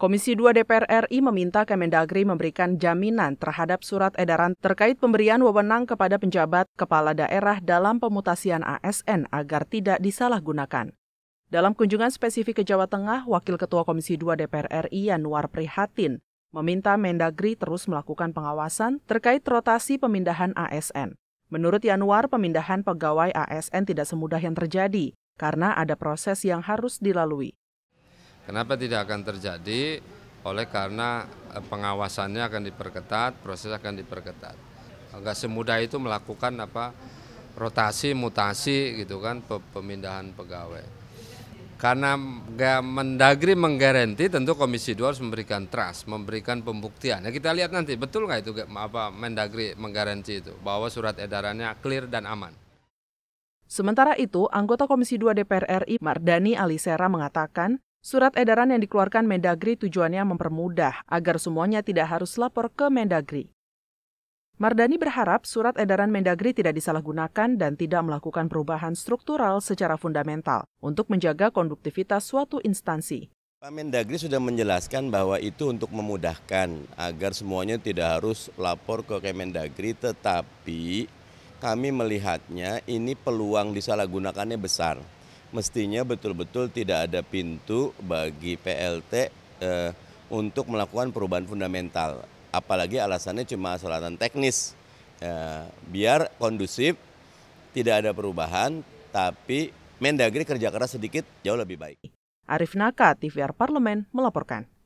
Komisi 2 DPR RI meminta Kemendagri memberikan jaminan terhadap surat edaran terkait pemberian wewenang kepada penjabat kepala daerah dalam pemutasian ASN agar tidak disalahgunakan. Dalam kunjungan spesifik ke Jawa Tengah, Wakil Ketua Komisi 2 DPR RI Yanuar Prihatin meminta Mendagri terus melakukan pengawasan terkait rotasi pemindahan ASN. Menurut Yanuar, pemindahan pegawai ASN tidak semudah yang terjadi karena ada proses yang harus dilalui. Kenapa tidak akan terjadi? Oleh karena eh, pengawasannya akan diperketat, proses akan diperketat. Agak semudah itu melakukan apa rotasi, mutasi gitu kan pemindahan pegawai. Karena Mendagri menggaranti tentu Komisi 2 harus memberikan trust, memberikan pembuktian. Nah, kita lihat nanti betul nggak itu apa Mendagri menggaranti itu bahwa surat edarannya clear dan aman. Sementara itu, anggota Komisi 2 DPR RI Mardani Alisera mengatakan, Surat edaran yang dikeluarkan Mendagri tujuannya mempermudah agar semuanya tidak harus lapor ke Mendagri. Mardani berharap surat edaran Mendagri tidak disalahgunakan dan tidak melakukan perubahan struktural secara fundamental untuk menjaga konduktivitas suatu instansi. Pak Mendagri sudah menjelaskan bahwa itu untuk memudahkan agar semuanya tidak harus lapor ke Kemendagri, tetapi kami melihatnya ini peluang disalahgunakannya besar mestinya betul-betul tidak ada pintu bagi PLT eh, untuk melakukan perubahan fundamental. Apalagi alasannya cuma selatan teknis. Eh, biar kondusif, tidak ada perubahan, tapi Mendagri kerja keras sedikit jauh lebih baik. Arif Naka, TVR Parlemen, melaporkan.